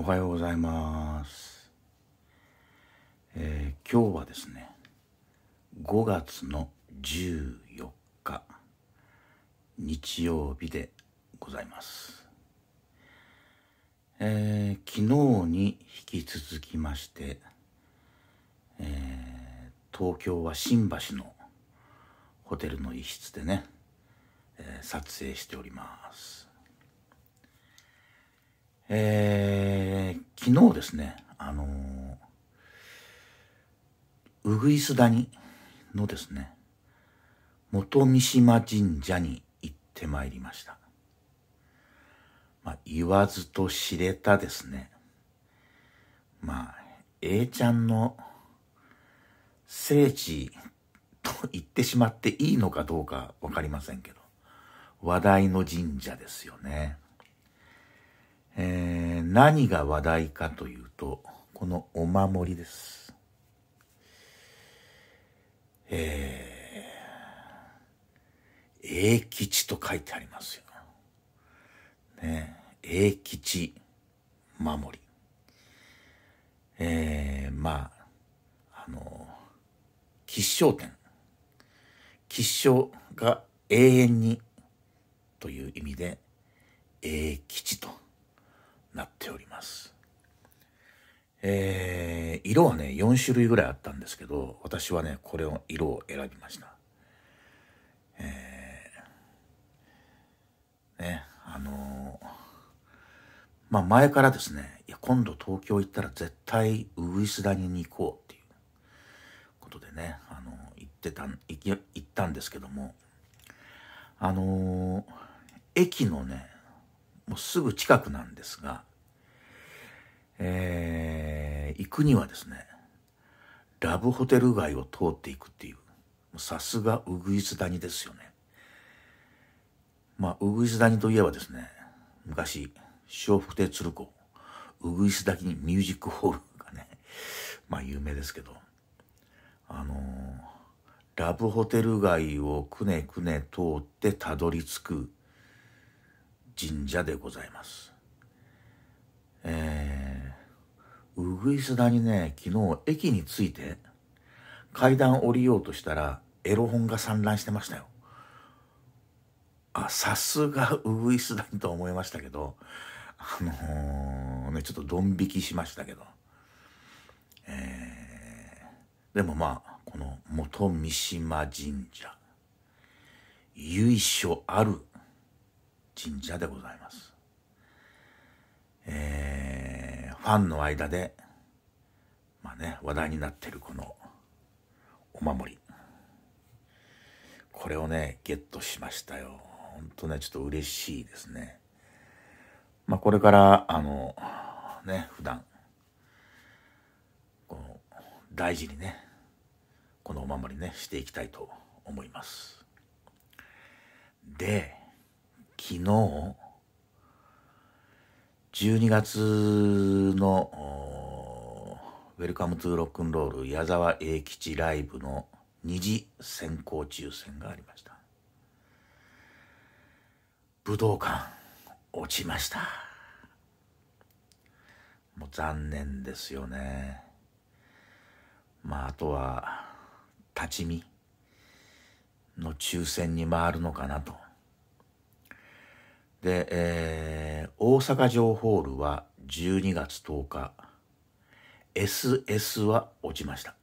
おはようございます、えー、今日はですね5月の14日日曜日でございます、えー、昨日に引き続きまして、えー、東京は新橋のホテルの一室でね、え撮影しておりますえー、昨日ですね、あのー、うぐいす谷のですね、元三島神社に行ってまいりました。まあ、言わずと知れたですね。まあ、A ちゃんの聖地と言ってしまっていいのかどうかわかりませんけど、話題の神社ですよね。えー、何が話題かというと、このお守りです。えー、英吉と書いてありますよ。ね、英吉守り。えー、まあ、あの、吉祥天。吉祥が永遠にという意味で、永吉と。なっております。えー、色はね、4種類ぐらいあったんですけど、私はね、これを、色を選びました。えー、ね、あのー、まあ前からですね、いや、今度東京行ったら絶対、ウグイス谷に行こうっていうことでね、あのー、行ってた、行行ったんですけども、あのー、駅のね、すぐ近くなんですが、えー、行くにはですね、ラブホテル街を通っていくっていう、さすがウグイス谷ですよね。まあ、ウグイス谷といえばですね、昔、笑福亭鶴子、ウグイス谷にミュージックホールがね、まあ有名ですけど、あのー、ラブホテル街をくねくね通ってたどり着く神社でございます。えー、うぐいすだにね、昨日駅に着いて、階段降りようとしたら、エロ本が散乱してましたよ。あ、さすがうぐいすだにと思いましたけど、あのー、ね、ちょっとドン引きしましたけど。えー、でもまあ、この元三島神社、由緒ある神社でございます。えー、ファンの間で、まあね、話題になってるこのお守り。これをね、ゲットしましたよ。ほんとね、ちょっと嬉しいですね。まあこれから、あの、ね、普段、この、大事にね、このお守りね、していきたいと思います。で、昨日、12月のウェルカムトゥーロックンロール矢沢永吉ライブの二次選考抽選がありました。武道館、落ちました。もう残念ですよね。まあ、あとは、立ち見の抽選に回るのかなと。で、えー、大阪城ホールは12月10日、SS は落ちました。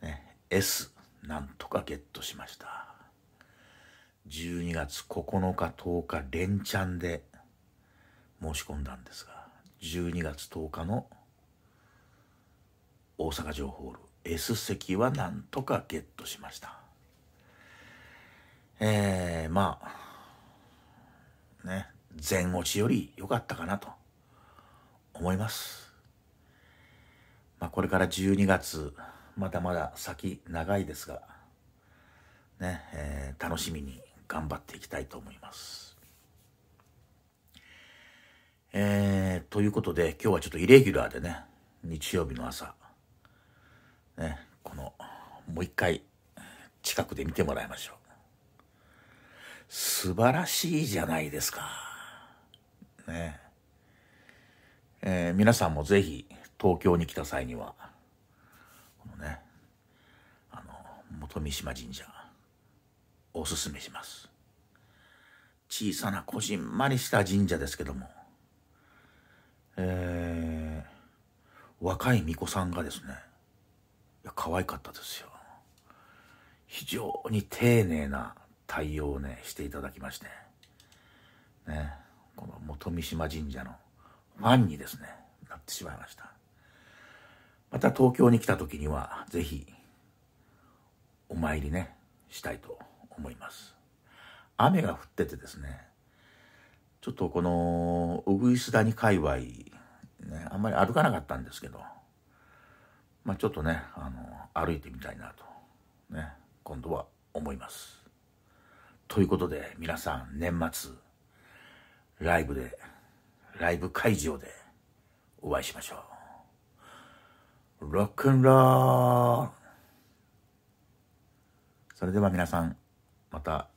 ね、S、なんとかゲットしました。12月9日、10日、連チャンで申し込んだんですが、12月10日の大阪城ホール S 席はなんとかゲットしました。えー、まあ、ね、全落ちより良かったかなと思います。まあ、これから12月、まだまだ先長いですが、ね、えー、楽しみに頑張っていきたいと思います。えー、ということで、今日はちょっとイレギュラーでね、日曜日の朝、ね、この、もう一回、近くで見てもらいましょう。素晴らしいじゃないですか。ねえ。えー、皆さんもぜひ、東京に来た際には、このね、あの、元三島神社、おすすめします。小さなこじんまりした神社ですけども、えー、若い巫女さんがですね、いや可愛かったですよ。非常に丁寧な対応をねしていただきましてねこの元三島神社のファンにですねなってしまいましたまた東京に来た時には是非お参りねしたいと思います雨が降っててですねちょっとこのうぐいす谷界隈ねあんまり歩かなかったんですけどまあちょっとねあの歩いてみたいなとね今度は思います。ということで、皆さん、年末、ライブで、ライブ会場でお会いしましょう。ロックンロールそれでは皆さん、また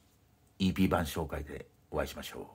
EP 版紹介でお会いしましょう。